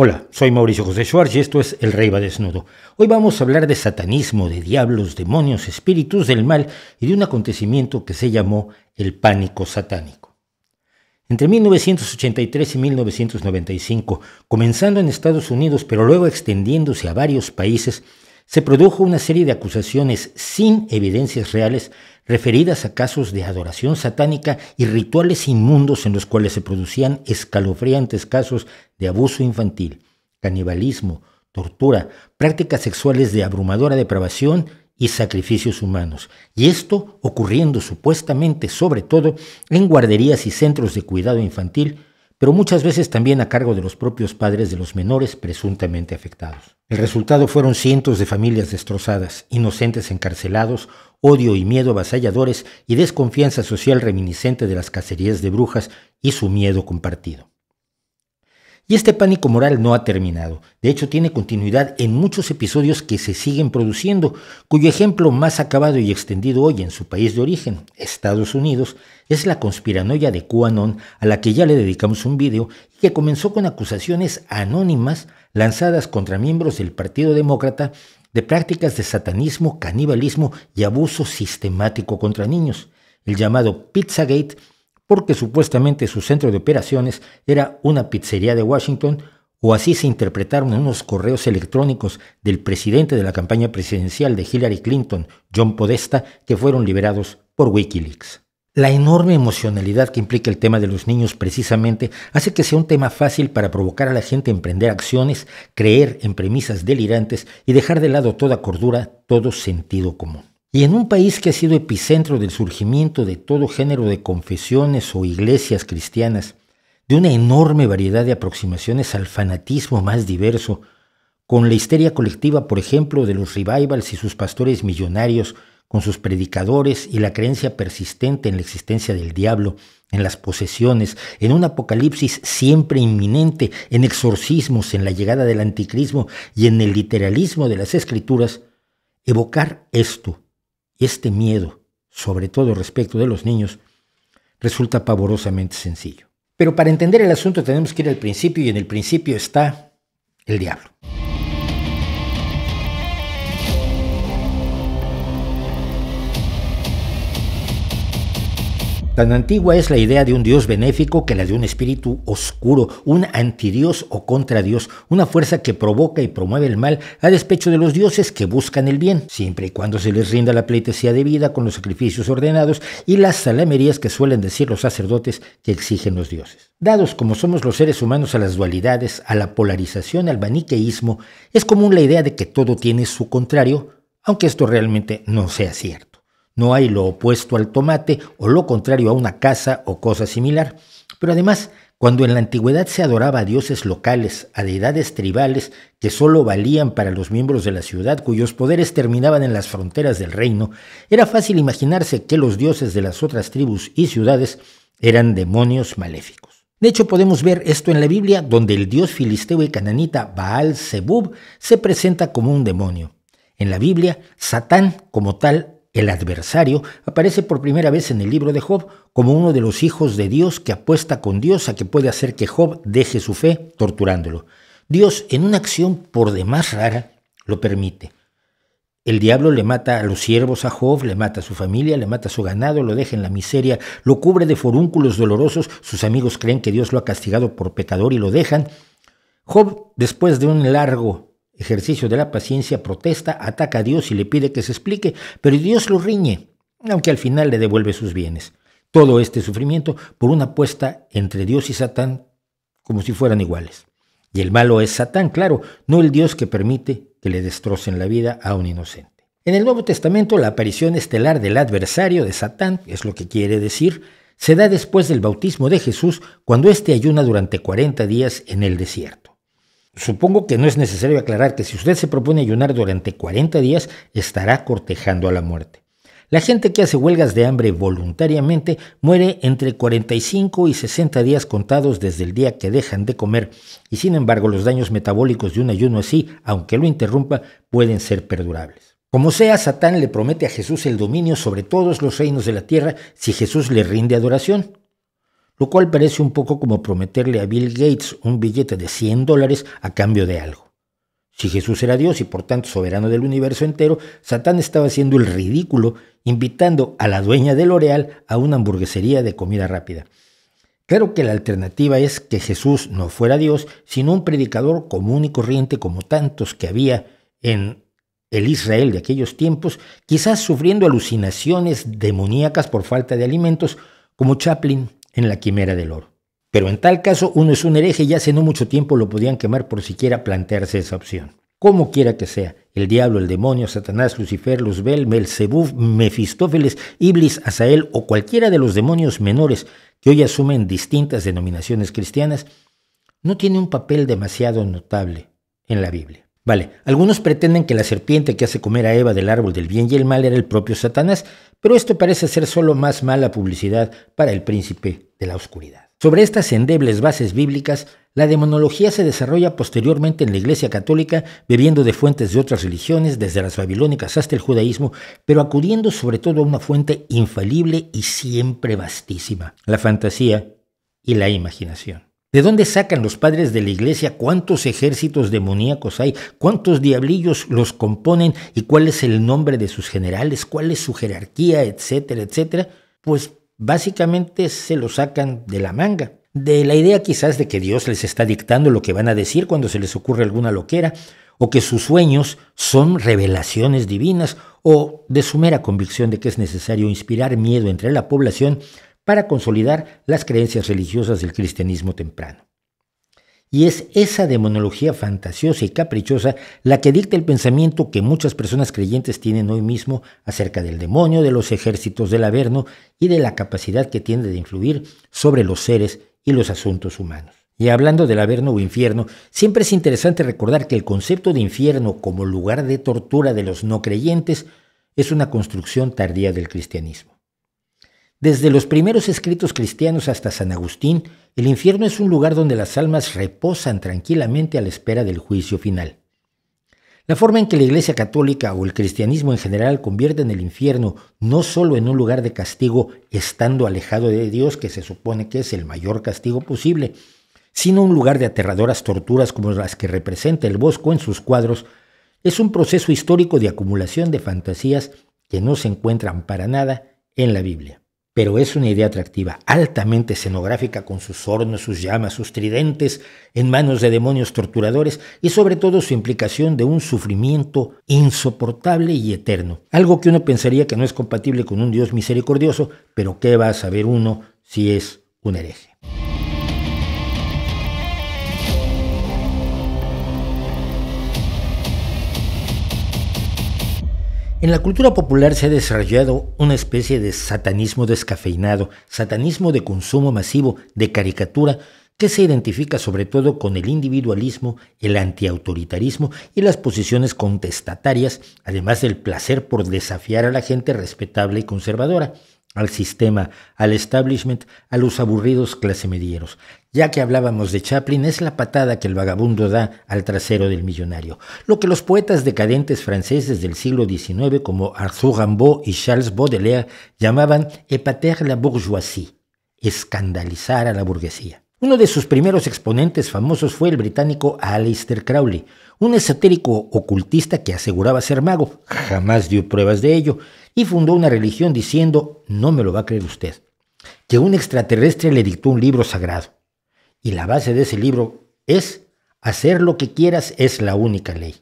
Hola, soy Mauricio José Schwartz y esto es El Rey va desnudo. Hoy vamos a hablar de satanismo, de diablos, demonios, espíritus del mal y de un acontecimiento que se llamó el pánico satánico. Entre 1983 y 1995, comenzando en Estados Unidos pero luego extendiéndose a varios países, se produjo una serie de acusaciones sin evidencias reales referidas a casos de adoración satánica y rituales inmundos en los cuales se producían escalofriantes casos de abuso infantil, canibalismo, tortura, prácticas sexuales de abrumadora depravación y sacrificios humanos, y esto ocurriendo supuestamente sobre todo en guarderías y centros de cuidado infantil pero muchas veces también a cargo de los propios padres de los menores presuntamente afectados. El resultado fueron cientos de familias destrozadas, inocentes encarcelados, odio y miedo avasalladores y desconfianza social reminiscente de las cacerías de brujas y su miedo compartido. Y este pánico moral no ha terminado. De hecho, tiene continuidad en muchos episodios que se siguen produciendo, cuyo ejemplo más acabado y extendido hoy en su país de origen, Estados Unidos, es la conspiranoia de QAnon, a la que ya le dedicamos un vídeo, que comenzó con acusaciones anónimas lanzadas contra miembros del Partido Demócrata de prácticas de satanismo, canibalismo y abuso sistemático contra niños. El llamado Pizzagate porque supuestamente su centro de operaciones era una pizzería de Washington, o así se interpretaron en unos correos electrónicos del presidente de la campaña presidencial de Hillary Clinton, John Podesta, que fueron liberados por Wikileaks. La enorme emocionalidad que implica el tema de los niños precisamente hace que sea un tema fácil para provocar a la gente a emprender acciones, creer en premisas delirantes y dejar de lado toda cordura, todo sentido común. Y en un país que ha sido epicentro del surgimiento de todo género de confesiones o iglesias cristianas, de una enorme variedad de aproximaciones al fanatismo más diverso, con la histeria colectiva, por ejemplo, de los revivals y sus pastores millonarios, con sus predicadores y la creencia persistente en la existencia del diablo, en las posesiones, en un apocalipsis siempre inminente, en exorcismos, en la llegada del anticrismo y en el literalismo de las escrituras, evocar esto este miedo, sobre todo respecto de los niños, resulta pavorosamente sencillo. Pero para entender el asunto tenemos que ir al principio y en el principio está el diablo. Tan antigua es la idea de un Dios benéfico que la de un espíritu oscuro, un antidios o contra Dios, una fuerza que provoca y promueve el mal a despecho de los dioses que buscan el bien, siempre y cuando se les rinda la pleitesía de vida con los sacrificios ordenados y las salamerías que suelen decir los sacerdotes que exigen los dioses. Dados como somos los seres humanos a las dualidades, a la polarización, al maniqueísmo, es común la idea de que todo tiene su contrario, aunque esto realmente no sea cierto. No hay lo opuesto al tomate o lo contrario a una casa o cosa similar. Pero además, cuando en la antigüedad se adoraba a dioses locales, a deidades tribales que solo valían para los miembros de la ciudad cuyos poderes terminaban en las fronteras del reino, era fácil imaginarse que los dioses de las otras tribus y ciudades eran demonios maléficos. De hecho, podemos ver esto en la Biblia, donde el dios filisteo y cananita Baal Zebub se presenta como un demonio. En la Biblia, Satán como tal el adversario, aparece por primera vez en el libro de Job como uno de los hijos de Dios que apuesta con Dios a que puede hacer que Job deje su fe torturándolo. Dios, en una acción por demás rara, lo permite. El diablo le mata a los siervos a Job, le mata a su familia, le mata a su ganado, lo deja en la miseria, lo cubre de forúnculos dolorosos, sus amigos creen que Dios lo ha castigado por pecador y lo dejan. Job, después de un largo ejercicio de la paciencia, protesta, ataca a Dios y le pide que se explique, pero Dios lo riñe, aunque al final le devuelve sus bienes. Todo este sufrimiento por una apuesta entre Dios y Satán como si fueran iguales. Y el malo es Satán, claro, no el Dios que permite que le destrocen la vida a un inocente. En el Nuevo Testamento la aparición estelar del adversario de Satán, es lo que quiere decir, se da después del bautismo de Jesús cuando éste ayuna durante 40 días en el desierto. Supongo que no es necesario aclarar que si usted se propone ayunar durante 40 días, estará cortejando a la muerte. La gente que hace huelgas de hambre voluntariamente muere entre 45 y 60 días contados desde el día que dejan de comer, y sin embargo los daños metabólicos de un ayuno así, aunque lo interrumpa, pueden ser perdurables. Como sea, Satán le promete a Jesús el dominio sobre todos los reinos de la tierra si Jesús le rinde adoración lo cual parece un poco como prometerle a Bill Gates un billete de 100 dólares a cambio de algo. Si Jesús era Dios y por tanto soberano del universo entero, Satán estaba haciendo el ridículo invitando a la dueña de L'Oreal a una hamburguesería de comida rápida. Claro que la alternativa es que Jesús no fuera Dios, sino un predicador común y corriente como tantos que había en el Israel de aquellos tiempos, quizás sufriendo alucinaciones demoníacas por falta de alimentos, como Chaplin, en la quimera del oro. Pero en tal caso uno es un hereje y hace no mucho tiempo lo podían quemar por siquiera plantearse esa opción. Como quiera que sea, el diablo, el demonio, Satanás, Lucifer, Luzbel, Melzebub, Mefistófeles, Iblis, Asael o cualquiera de los demonios menores que hoy asumen distintas denominaciones cristianas, no tiene un papel demasiado notable en la Biblia. Vale, algunos pretenden que la serpiente que hace comer a Eva del árbol del bien y el mal era el propio Satanás, pero esto parece ser solo más mala publicidad para el príncipe de la oscuridad. Sobre estas endebles bases bíblicas, la demonología se desarrolla posteriormente en la Iglesia Católica, bebiendo de fuentes de otras religiones, desde las babilónicas hasta el judaísmo, pero acudiendo sobre todo a una fuente infalible y siempre vastísima, la fantasía y la imaginación. ¿De dónde sacan los padres de la iglesia cuántos ejércitos demoníacos hay? ¿Cuántos diablillos los componen? ¿Y cuál es el nombre de sus generales? ¿Cuál es su jerarquía? Etcétera, etcétera. Pues básicamente se lo sacan de la manga. De la idea quizás de que Dios les está dictando lo que van a decir cuando se les ocurre alguna loquera, o que sus sueños son revelaciones divinas, o de su mera convicción de que es necesario inspirar miedo entre la población para consolidar las creencias religiosas del cristianismo temprano. Y es esa demonología fantasiosa y caprichosa la que dicta el pensamiento que muchas personas creyentes tienen hoy mismo acerca del demonio, de los ejércitos del Averno y de la capacidad que tiene de influir sobre los seres y los asuntos humanos. Y hablando del Averno o infierno, siempre es interesante recordar que el concepto de infierno como lugar de tortura de los no creyentes es una construcción tardía del cristianismo. Desde los primeros escritos cristianos hasta San Agustín, el infierno es un lugar donde las almas reposan tranquilamente a la espera del juicio final. La forma en que la Iglesia Católica o el cristianismo en general convierten el infierno no solo en un lugar de castigo estando alejado de Dios, que se supone que es el mayor castigo posible, sino un lugar de aterradoras torturas como las que representa el Bosco en sus cuadros, es un proceso histórico de acumulación de fantasías que no se encuentran para nada en la Biblia pero es una idea atractiva, altamente escenográfica con sus hornos, sus llamas, sus tridentes en manos de demonios torturadores y sobre todo su implicación de un sufrimiento insoportable y eterno, algo que uno pensaría que no es compatible con un Dios misericordioso, pero qué va a saber uno si es un hereje. En la cultura popular se ha desarrollado una especie de satanismo descafeinado, satanismo de consumo masivo, de caricatura, que se identifica sobre todo con el individualismo, el antiautoritarismo y las posiciones contestatarias, además del placer por desafiar a la gente respetable y conservadora al sistema, al establishment, a los aburridos clasemedieros. Ya que hablábamos de Chaplin, es la patada que el vagabundo da al trasero del millonario. Lo que los poetas decadentes franceses del siglo XIX como Arthur Rimbaud y Charles Baudelaire llamaban épater la bourgeoisie, escandalizar a la burguesía. Uno de sus primeros exponentes famosos fue el británico Aleister Crowley, un esotérico ocultista que aseguraba ser mago, jamás dio pruebas de ello, y fundó una religión diciendo, no me lo va a creer usted, que un extraterrestre le dictó un libro sagrado. Y la base de ese libro es, hacer lo que quieras es la única ley,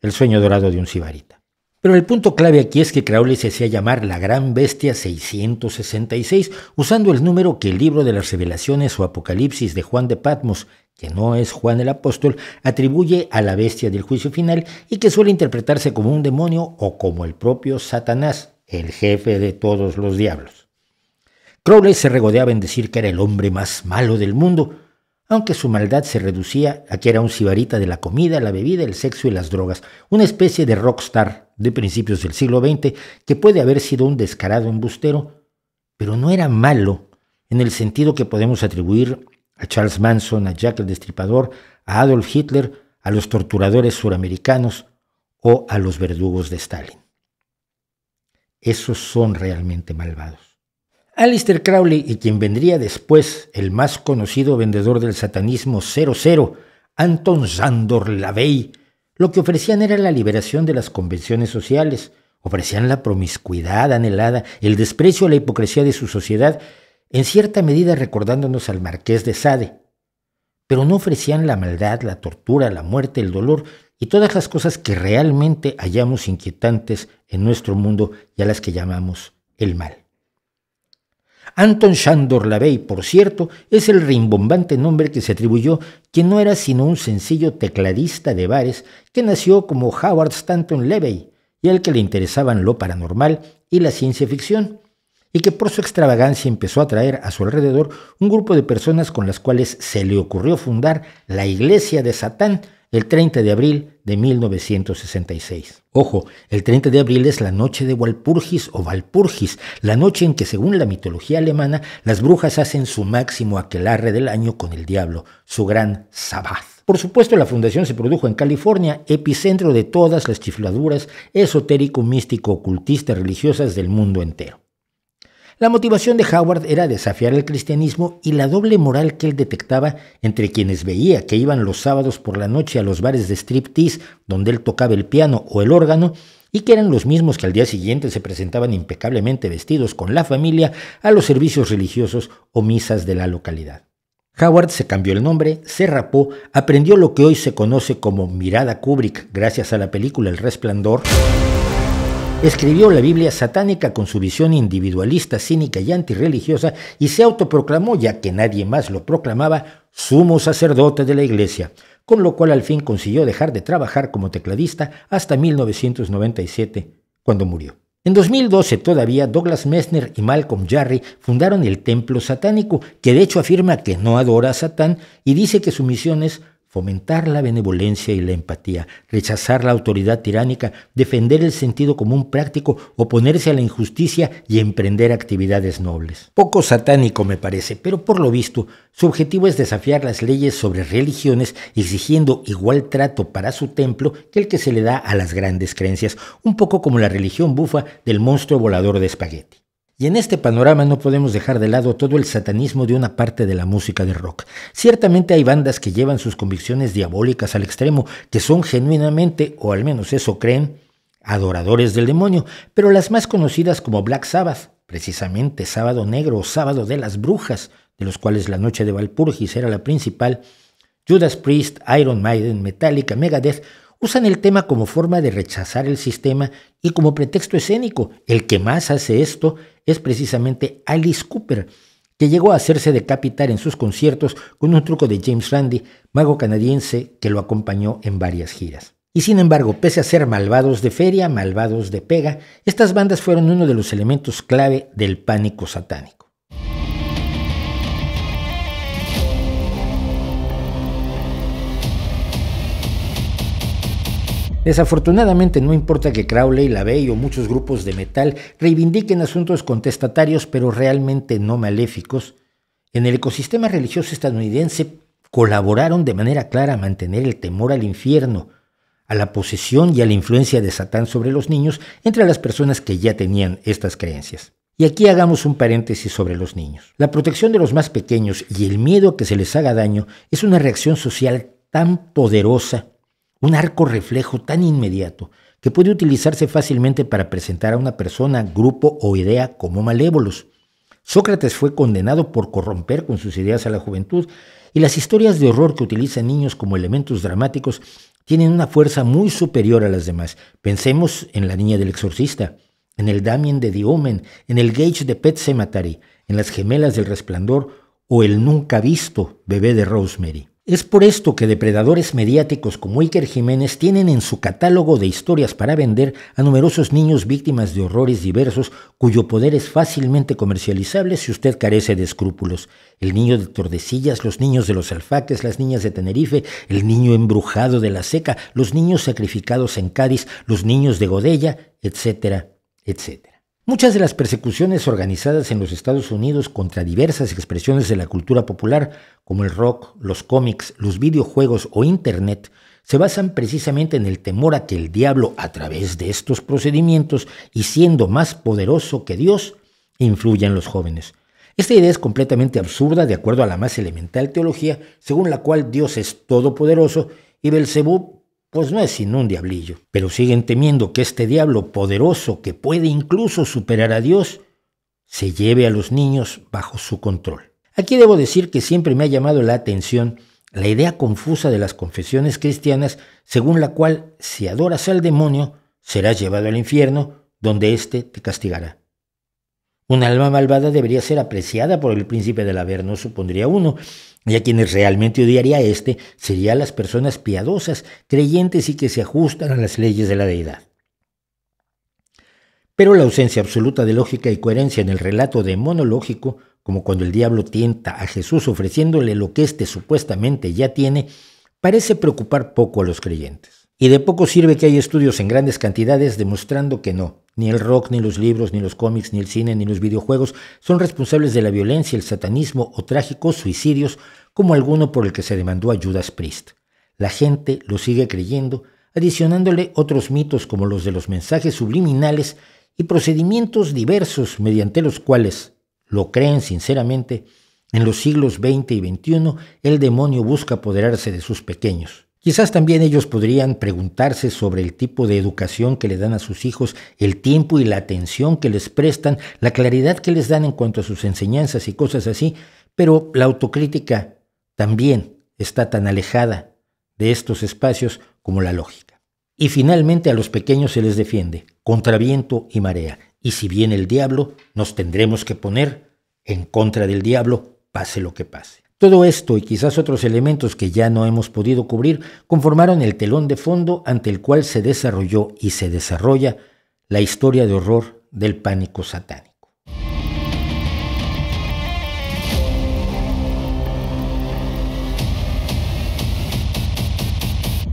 el sueño dorado de un cibarita. Pero el punto clave aquí es que Crowley se hacía llamar la Gran Bestia 666, usando el número que el libro de las revelaciones o Apocalipsis de Juan de Patmos, que no es Juan el Apóstol, atribuye a la bestia del juicio final y que suele interpretarse como un demonio o como el propio Satanás, el jefe de todos los diablos. Crowley se regodeaba en decir que era el hombre más malo del mundo, aunque su maldad se reducía a que era un sibarita de la comida, la bebida, el sexo y las drogas, una especie de rockstar de principios del siglo XX que puede haber sido un descarado embustero, pero no era malo en el sentido que podemos atribuir a Charles Manson, a Jack el Destripador, a Adolf Hitler, a los torturadores suramericanos o a los verdugos de Stalin. Esos son realmente malvados. Alistair Crowley y quien vendría después, el más conocido vendedor del satanismo 00, Anton Sandor Lavey, lo que ofrecían era la liberación de las convenciones sociales, ofrecían la promiscuidad anhelada, el desprecio a la hipocresía de su sociedad, en cierta medida recordándonos al marqués de Sade. Pero no ofrecían la maldad, la tortura, la muerte, el dolor y todas las cosas que realmente hallamos inquietantes en nuestro mundo y a las que llamamos el mal. Anton Shandor Lavey, por cierto, es el rimbombante nombre que se atribuyó, quien no era sino un sencillo tecladista de bares que nació como Howard Stanton Levey y al que le interesaban lo paranormal y la ciencia ficción, y que por su extravagancia empezó a atraer a su alrededor un grupo de personas con las cuales se le ocurrió fundar la Iglesia de Satán, el 30 de abril de 1966. Ojo, el 30 de abril es la noche de Walpurgis o Valpurgis, la noche en que según la mitología alemana las brujas hacen su máximo aquelarre del año con el diablo, su gran sabbath. Por supuesto, la fundación se produjo en California, epicentro de todas las chifladuras esotérico-místico-ocultistas religiosas del mundo entero. La motivación de Howard era desafiar el cristianismo y la doble moral que él detectaba entre quienes veía que iban los sábados por la noche a los bares de striptease donde él tocaba el piano o el órgano y que eran los mismos que al día siguiente se presentaban impecablemente vestidos con la familia a los servicios religiosos o misas de la localidad. Howard se cambió el nombre, se rapó, aprendió lo que hoy se conoce como mirada Kubrick gracias a la película El Resplandor escribió la Biblia satánica con su visión individualista, cínica y antirreligiosa y se autoproclamó, ya que nadie más lo proclamaba, sumo sacerdote de la Iglesia, con lo cual al fin consiguió dejar de trabajar como tecladista hasta 1997, cuando murió. En 2012 todavía Douglas Messner y Malcolm Jarry fundaron el Templo Satánico, que de hecho afirma que no adora a Satán y dice que su misión es fomentar la benevolencia y la empatía, rechazar la autoridad tiránica, defender el sentido común práctico, oponerse a la injusticia y emprender actividades nobles. Poco satánico me parece, pero por lo visto, su objetivo es desafiar las leyes sobre religiones exigiendo igual trato para su templo que el que se le da a las grandes creencias, un poco como la religión bufa del monstruo volador de espagueti. Y en este panorama no podemos dejar de lado todo el satanismo de una parte de la música de rock. Ciertamente hay bandas que llevan sus convicciones diabólicas al extremo, que son genuinamente, o al menos eso creen, adoradores del demonio, pero las más conocidas como Black Sabbath, precisamente Sábado Negro o Sábado de las Brujas, de los cuales la noche de Valpurgis era la principal, Judas Priest, Iron Maiden, Metallica, Megadeth Usan el tema como forma de rechazar el sistema y como pretexto escénico. El que más hace esto es precisamente Alice Cooper, que llegó a hacerse decapitar en sus conciertos con un truco de James Randi, mago canadiense que lo acompañó en varias giras. Y sin embargo, pese a ser malvados de feria, malvados de pega, estas bandas fueron uno de los elementos clave del pánico satánico. Desafortunadamente no importa que Crowley, Lavey o muchos grupos de metal reivindiquen asuntos contestatarios pero realmente no maléficos, en el ecosistema religioso estadounidense colaboraron de manera clara a mantener el temor al infierno, a la posesión y a la influencia de Satán sobre los niños entre las personas que ya tenían estas creencias. Y aquí hagamos un paréntesis sobre los niños. La protección de los más pequeños y el miedo a que se les haga daño es una reacción social tan poderosa un arco reflejo tan inmediato que puede utilizarse fácilmente para presentar a una persona, grupo o idea como malévolos. Sócrates fue condenado por corromper con sus ideas a la juventud y las historias de horror que utilizan niños como elementos dramáticos tienen una fuerza muy superior a las demás. Pensemos en la niña del exorcista, en el Damien de Diomen, en el Gage de Pet Cemetery, en las gemelas del resplandor o el nunca visto bebé de Rosemary. Es por esto que depredadores mediáticos como Iker Jiménez tienen en su catálogo de historias para vender a numerosos niños víctimas de horrores diversos cuyo poder es fácilmente comercializable si usted carece de escrúpulos. El niño de Tordesillas, los niños de los alfaques, las niñas de Tenerife, el niño embrujado de la seca, los niños sacrificados en Cádiz, los niños de Godella, etcétera, etcétera. Muchas de las persecuciones organizadas en los Estados Unidos contra diversas expresiones de la cultura popular, como el rock, los cómics, los videojuegos o Internet, se basan precisamente en el temor a que el diablo, a través de estos procedimientos y siendo más poderoso que Dios, influya en los jóvenes. Esta idea es completamente absurda de acuerdo a la más elemental teología, según la cual Dios es todopoderoso y Belcebú pues no es sino un diablillo. Pero siguen temiendo que este diablo poderoso, que puede incluso superar a Dios, se lleve a los niños bajo su control. Aquí debo decir que siempre me ha llamado la atención la idea confusa de las confesiones cristianas, según la cual si adoras al demonio, serás llevado al infierno, donde éste te castigará. Un alma malvada debería ser apreciada por el príncipe del no supondría uno, y a quienes realmente odiaría este serían las personas piadosas, creyentes y que se ajustan a las leyes de la deidad. Pero la ausencia absoluta de lógica y coherencia en el relato demonológico, como cuando el diablo tienta a Jesús ofreciéndole lo que éste supuestamente ya tiene, parece preocupar poco a los creyentes. Y de poco sirve que hay estudios en grandes cantidades demostrando que no. Ni el rock, ni los libros, ni los cómics, ni el cine, ni los videojuegos son responsables de la violencia, el satanismo o trágicos suicidios como alguno por el que se demandó a Judas Priest. La gente lo sigue creyendo, adicionándole otros mitos como los de los mensajes subliminales y procedimientos diversos mediante los cuales, lo creen sinceramente, en los siglos XX y XXI el demonio busca apoderarse de sus pequeños. Quizás también ellos podrían preguntarse sobre el tipo de educación que le dan a sus hijos, el tiempo y la atención que les prestan, la claridad que les dan en cuanto a sus enseñanzas y cosas así, pero la autocrítica también está tan alejada de estos espacios como la lógica. Y finalmente a los pequeños se les defiende, contra viento y marea, y si viene el diablo, nos tendremos que poner en contra del diablo, pase lo que pase. Todo esto y quizás otros elementos que ya no hemos podido cubrir conformaron el telón de fondo ante el cual se desarrolló y se desarrolla la historia de horror del pánico satánico.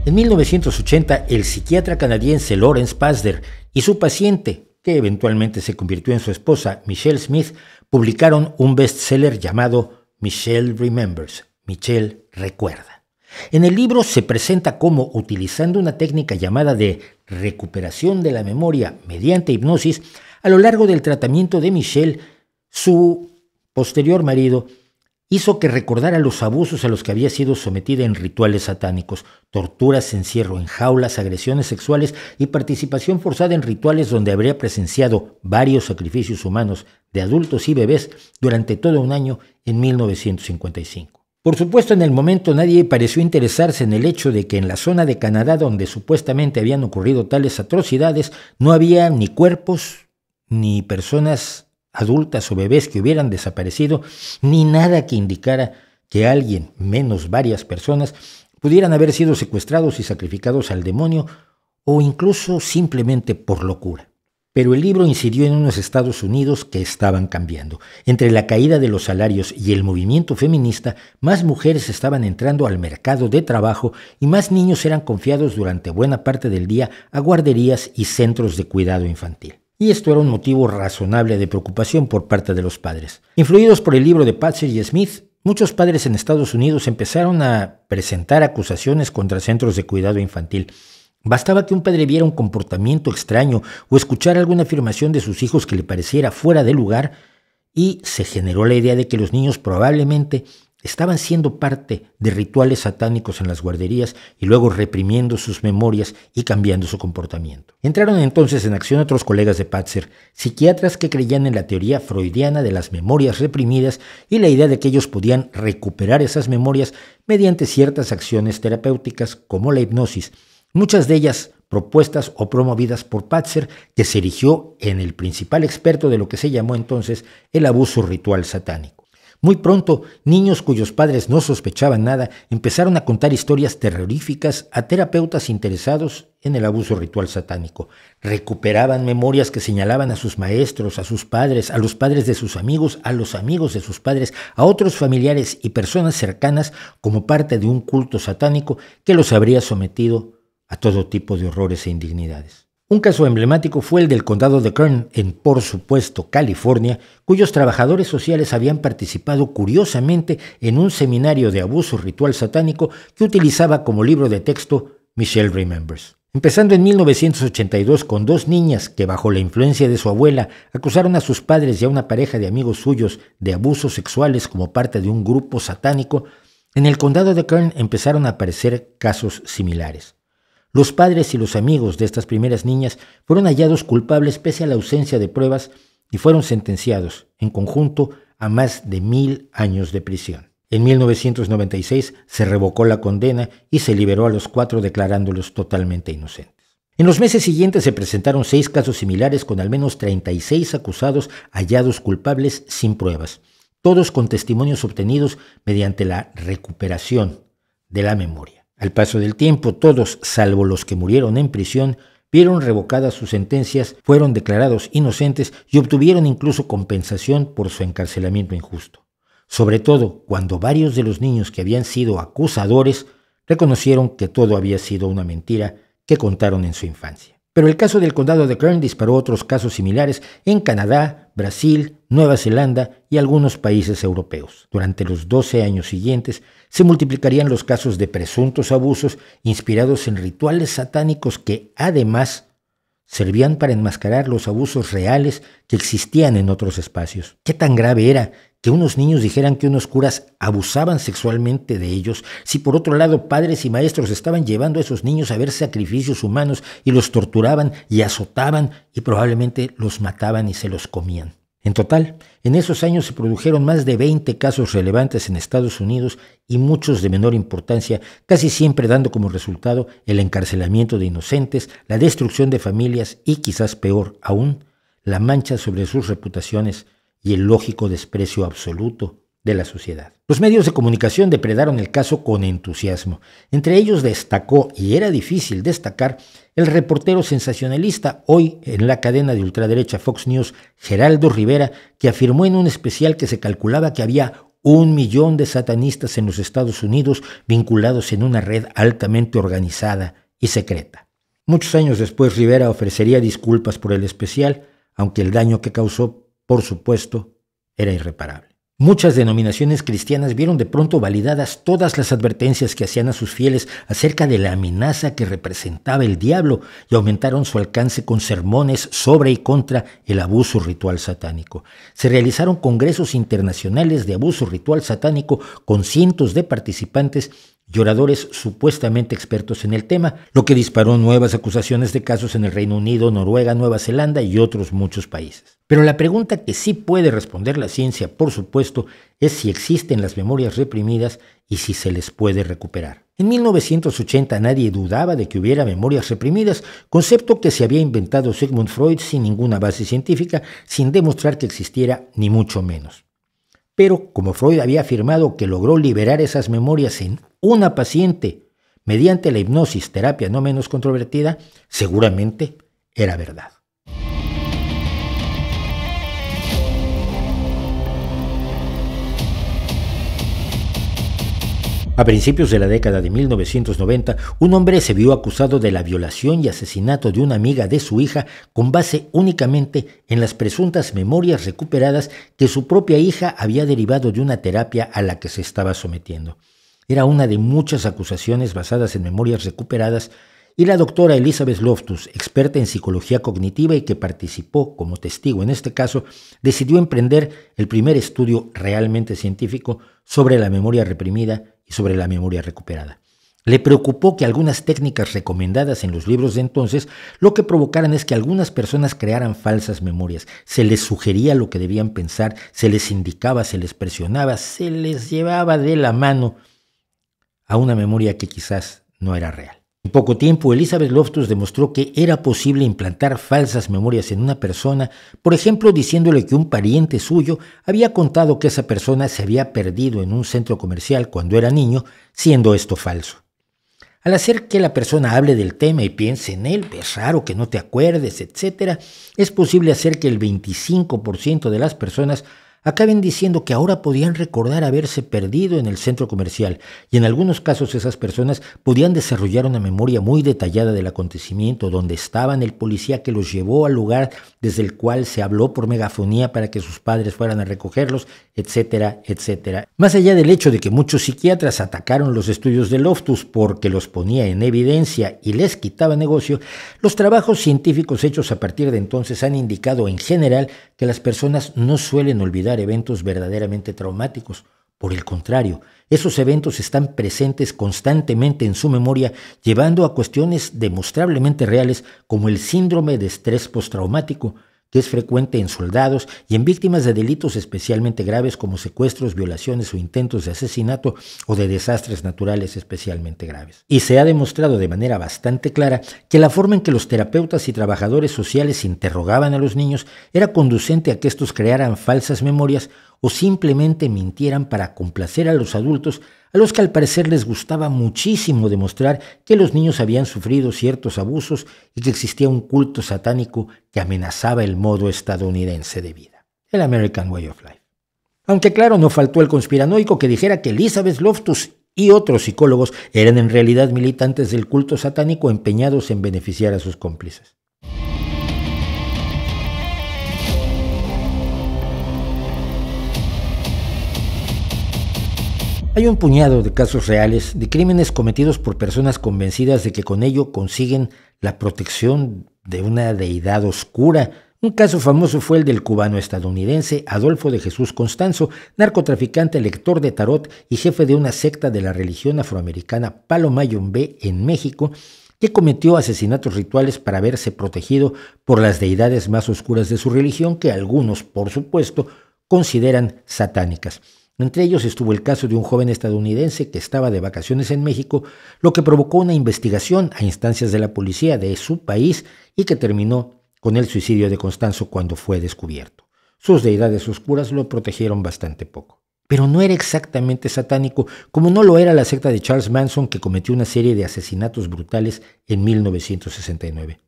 En 1980, el psiquiatra canadiense Lawrence Pasder y su paciente, que eventualmente se convirtió en su esposa, Michelle Smith, publicaron un bestseller llamado Michelle Remembers, Michelle recuerda. En el libro se presenta cómo, utilizando una técnica llamada de recuperación de la memoria mediante hipnosis, a lo largo del tratamiento de Michelle, su posterior marido hizo que recordara los abusos a los que había sido sometida en rituales satánicos, torturas, encierro en jaulas, agresiones sexuales y participación forzada en rituales donde habría presenciado varios sacrificios humanos de adultos y bebés durante todo un año en 1955. Por supuesto, en el momento nadie pareció interesarse en el hecho de que en la zona de Canadá donde supuestamente habían ocurrido tales atrocidades no había ni cuerpos ni personas adultas o bebés que hubieran desaparecido, ni nada que indicara que alguien, menos varias personas, pudieran haber sido secuestrados y sacrificados al demonio o incluso simplemente por locura. Pero el libro incidió en unos Estados Unidos que estaban cambiando. Entre la caída de los salarios y el movimiento feminista, más mujeres estaban entrando al mercado de trabajo y más niños eran confiados durante buena parte del día a guarderías y centros de cuidado infantil y esto era un motivo razonable de preocupación por parte de los padres. Influidos por el libro de Patsy y Smith, muchos padres en Estados Unidos empezaron a presentar acusaciones contra centros de cuidado infantil. Bastaba que un padre viera un comportamiento extraño o escuchara alguna afirmación de sus hijos que le pareciera fuera de lugar y se generó la idea de que los niños probablemente estaban siendo parte de rituales satánicos en las guarderías y luego reprimiendo sus memorias y cambiando su comportamiento. Entraron entonces en acción otros colegas de Patzer, psiquiatras que creían en la teoría freudiana de las memorias reprimidas y la idea de que ellos podían recuperar esas memorias mediante ciertas acciones terapéuticas como la hipnosis, muchas de ellas propuestas o promovidas por Patzer, que se erigió en el principal experto de lo que se llamó entonces el abuso ritual satánico. Muy pronto, niños cuyos padres no sospechaban nada empezaron a contar historias terroríficas a terapeutas interesados en el abuso ritual satánico. Recuperaban memorias que señalaban a sus maestros, a sus padres, a los padres de sus amigos, a los amigos de sus padres, a otros familiares y personas cercanas como parte de un culto satánico que los habría sometido a todo tipo de horrores e indignidades. Un caso emblemático fue el del condado de Kern, en por supuesto California, cuyos trabajadores sociales habían participado curiosamente en un seminario de abuso ritual satánico que utilizaba como libro de texto Michelle Remembers. Empezando en 1982 con dos niñas que bajo la influencia de su abuela acusaron a sus padres y a una pareja de amigos suyos de abusos sexuales como parte de un grupo satánico, en el condado de Kern empezaron a aparecer casos similares. Los padres y los amigos de estas primeras niñas fueron hallados culpables pese a la ausencia de pruebas y fueron sentenciados, en conjunto, a más de mil años de prisión. En 1996 se revocó la condena y se liberó a los cuatro declarándolos totalmente inocentes. En los meses siguientes se presentaron seis casos similares con al menos 36 acusados hallados culpables sin pruebas, todos con testimonios obtenidos mediante la recuperación de la memoria. Al paso del tiempo, todos, salvo los que murieron en prisión, vieron revocadas sus sentencias, fueron declarados inocentes y obtuvieron incluso compensación por su encarcelamiento injusto. Sobre todo cuando varios de los niños que habían sido acusadores reconocieron que todo había sido una mentira que contaron en su infancia. Pero el caso del condado de Kern disparó otros casos similares en Canadá, Brasil, Nueva Zelanda y algunos países europeos. Durante los 12 años siguientes se multiplicarían los casos de presuntos abusos inspirados en rituales satánicos que además servían para enmascarar los abusos reales que existían en otros espacios. ¿Qué tan grave era que unos niños dijeran que unos curas abusaban sexualmente de ellos, si por otro lado padres y maestros estaban llevando a esos niños a ver sacrificios humanos y los torturaban y azotaban y probablemente los mataban y se los comían. En total, en esos años se produjeron más de 20 casos relevantes en Estados Unidos y muchos de menor importancia, casi siempre dando como resultado el encarcelamiento de inocentes, la destrucción de familias y, quizás peor aún, la mancha sobre sus reputaciones y el lógico desprecio absoluto de la sociedad. Los medios de comunicación depredaron el caso con entusiasmo. Entre ellos destacó, y era difícil destacar, el reportero sensacionalista hoy en la cadena de ultraderecha Fox News, Geraldo Rivera, que afirmó en un especial que se calculaba que había un millón de satanistas en los Estados Unidos vinculados en una red altamente organizada y secreta. Muchos años después Rivera ofrecería disculpas por el especial, aunque el daño que causó por supuesto, era irreparable. Muchas denominaciones cristianas vieron de pronto validadas todas las advertencias que hacían a sus fieles acerca de la amenaza que representaba el diablo y aumentaron su alcance con sermones sobre y contra el abuso ritual satánico. Se realizaron congresos internacionales de abuso ritual satánico con cientos de participantes y oradores supuestamente expertos en el tema, lo que disparó nuevas acusaciones de casos en el Reino Unido, Noruega, Nueva Zelanda y otros muchos países. Pero la pregunta que sí puede responder la ciencia, por supuesto, es si existen las memorias reprimidas y si se les puede recuperar. En 1980 nadie dudaba de que hubiera memorias reprimidas, concepto que se había inventado Sigmund Freud sin ninguna base científica, sin demostrar que existiera ni mucho menos. Pero como Freud había afirmado que logró liberar esas memorias en una paciente mediante la hipnosis, terapia no menos controvertida, seguramente era verdad. A principios de la década de 1990, un hombre se vio acusado de la violación y asesinato de una amiga de su hija con base únicamente en las presuntas memorias recuperadas que su propia hija había derivado de una terapia a la que se estaba sometiendo era una de muchas acusaciones basadas en memorias recuperadas y la doctora Elizabeth Loftus, experta en psicología cognitiva y que participó como testigo en este caso, decidió emprender el primer estudio realmente científico sobre la memoria reprimida y sobre la memoria recuperada. Le preocupó que algunas técnicas recomendadas en los libros de entonces lo que provocaran es que algunas personas crearan falsas memorias. Se les sugería lo que debían pensar, se les indicaba, se les presionaba, se les llevaba de la mano a una memoria que quizás no era real. En poco tiempo, Elizabeth Loftus demostró que era posible implantar falsas memorias en una persona, por ejemplo, diciéndole que un pariente suyo había contado que esa persona se había perdido en un centro comercial cuando era niño, siendo esto falso. Al hacer que la persona hable del tema y piense en él, es raro que no te acuerdes, etc., es posible hacer que el 25% de las personas acaben diciendo que ahora podían recordar haberse perdido en el centro comercial y en algunos casos esas personas podían desarrollar una memoria muy detallada del acontecimiento, donde estaban, el policía que los llevó al lugar desde el cual se habló por megafonía para que sus padres fueran a recogerlos etcétera, etcétera. Más allá del hecho de que muchos psiquiatras atacaron los estudios de Loftus porque los ponía en evidencia y les quitaba negocio, los trabajos científicos hechos a partir de entonces han indicado en general que las personas no suelen olvidar eventos verdaderamente traumáticos. Por el contrario, esos eventos están presentes constantemente en su memoria, llevando a cuestiones demostrablemente reales como el síndrome de estrés postraumático, que es frecuente en soldados y en víctimas de delitos especialmente graves como secuestros, violaciones o intentos de asesinato o de desastres naturales especialmente graves. Y se ha demostrado de manera bastante clara que la forma en que los terapeutas y trabajadores sociales interrogaban a los niños era conducente a que estos crearan falsas memorias o simplemente mintieran para complacer a los adultos, a los que al parecer les gustaba muchísimo demostrar que los niños habían sufrido ciertos abusos y que existía un culto satánico que amenazaba el modo estadounidense de vida, el American Way of Life. Aunque claro, no faltó el conspiranoico que dijera que Elizabeth Loftus y otros psicólogos eran en realidad militantes del culto satánico empeñados en beneficiar a sus cómplices. Hay un puñado de casos reales de crímenes cometidos por personas convencidas de que con ello consiguen la protección de una deidad oscura. Un caso famoso fue el del cubano estadounidense Adolfo de Jesús Constanzo, narcotraficante, lector de tarot y jefe de una secta de la religión afroamericana Mayombe en México, que cometió asesinatos rituales para verse protegido por las deidades más oscuras de su religión que algunos, por supuesto, consideran satánicas. Entre ellos estuvo el caso de un joven estadounidense que estaba de vacaciones en México, lo que provocó una investigación a instancias de la policía de su país y que terminó con el suicidio de Constanzo cuando fue descubierto. Sus deidades oscuras lo protegieron bastante poco. Pero no era exactamente satánico, como no lo era la secta de Charles Manson que cometió una serie de asesinatos brutales en 1969.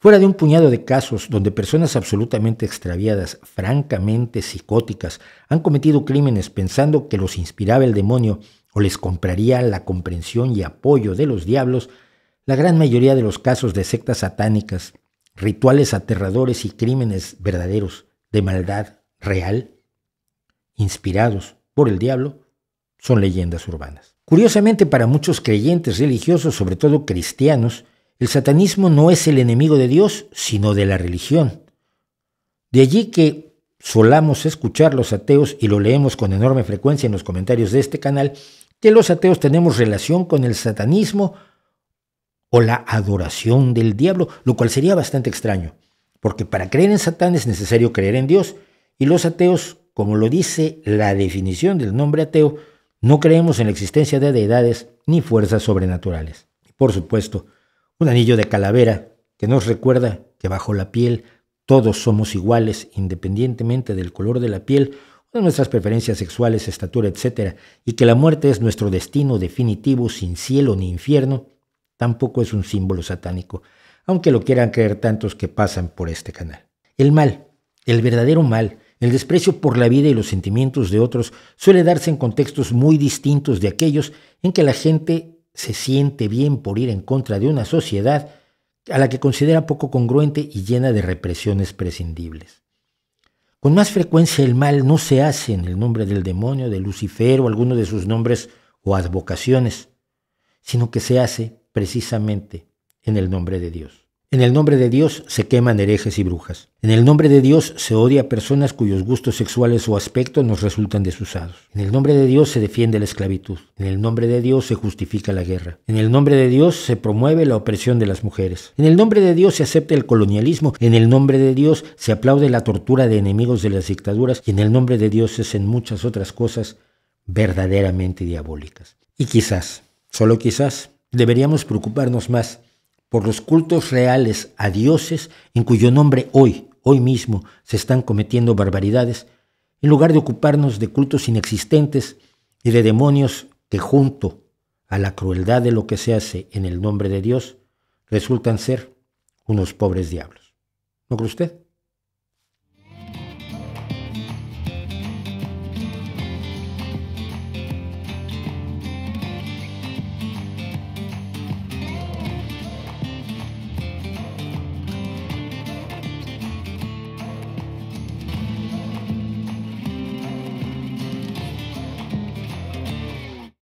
Fuera de un puñado de casos donde personas absolutamente extraviadas, francamente psicóticas, han cometido crímenes pensando que los inspiraba el demonio o les compraría la comprensión y apoyo de los diablos, la gran mayoría de los casos de sectas satánicas, rituales aterradores y crímenes verdaderos de maldad real, inspirados por el diablo, son leyendas urbanas. Curiosamente para muchos creyentes religiosos, sobre todo cristianos, el satanismo no es el enemigo de Dios, sino de la religión. De allí que solamos escuchar los ateos, y lo leemos con enorme frecuencia en los comentarios de este canal, que los ateos tenemos relación con el satanismo o la adoración del diablo, lo cual sería bastante extraño, porque para creer en Satán es necesario creer en Dios, y los ateos, como lo dice la definición del nombre ateo, no creemos en la existencia de deidades ni fuerzas sobrenaturales. Por supuesto, un anillo de calavera que nos recuerda que bajo la piel todos somos iguales independientemente del color de la piel o de nuestras preferencias sexuales, estatura, etc., y que la muerte es nuestro destino definitivo sin cielo ni infierno, tampoco es un símbolo satánico, aunque lo quieran creer tantos que pasan por este canal. El mal, el verdadero mal, el desprecio por la vida y los sentimientos de otros suele darse en contextos muy distintos de aquellos en que la gente se siente bien por ir en contra de una sociedad a la que considera poco congruente y llena de represiones prescindibles. Con más frecuencia el mal no se hace en el nombre del demonio, de Lucifer o alguno de sus nombres o advocaciones, sino que se hace precisamente en el nombre de Dios. En el nombre de Dios se queman herejes y brujas. En el nombre de Dios se odia a personas cuyos gustos sexuales o aspectos nos resultan desusados. En el nombre de Dios se defiende la esclavitud. En el nombre de Dios se justifica la guerra. En el nombre de Dios se promueve la opresión de las mujeres. En el nombre de Dios se acepta el colonialismo. En el nombre de Dios se aplaude la tortura de enemigos de las dictaduras. Y en el nombre de Dios se hacen muchas otras cosas verdaderamente diabólicas. Y quizás, solo quizás, deberíamos preocuparnos más por los cultos reales a dioses en cuyo nombre hoy, hoy mismo, se están cometiendo barbaridades, en lugar de ocuparnos de cultos inexistentes y de demonios que junto a la crueldad de lo que se hace en el nombre de Dios, resultan ser unos pobres diablos. ¿No cree usted?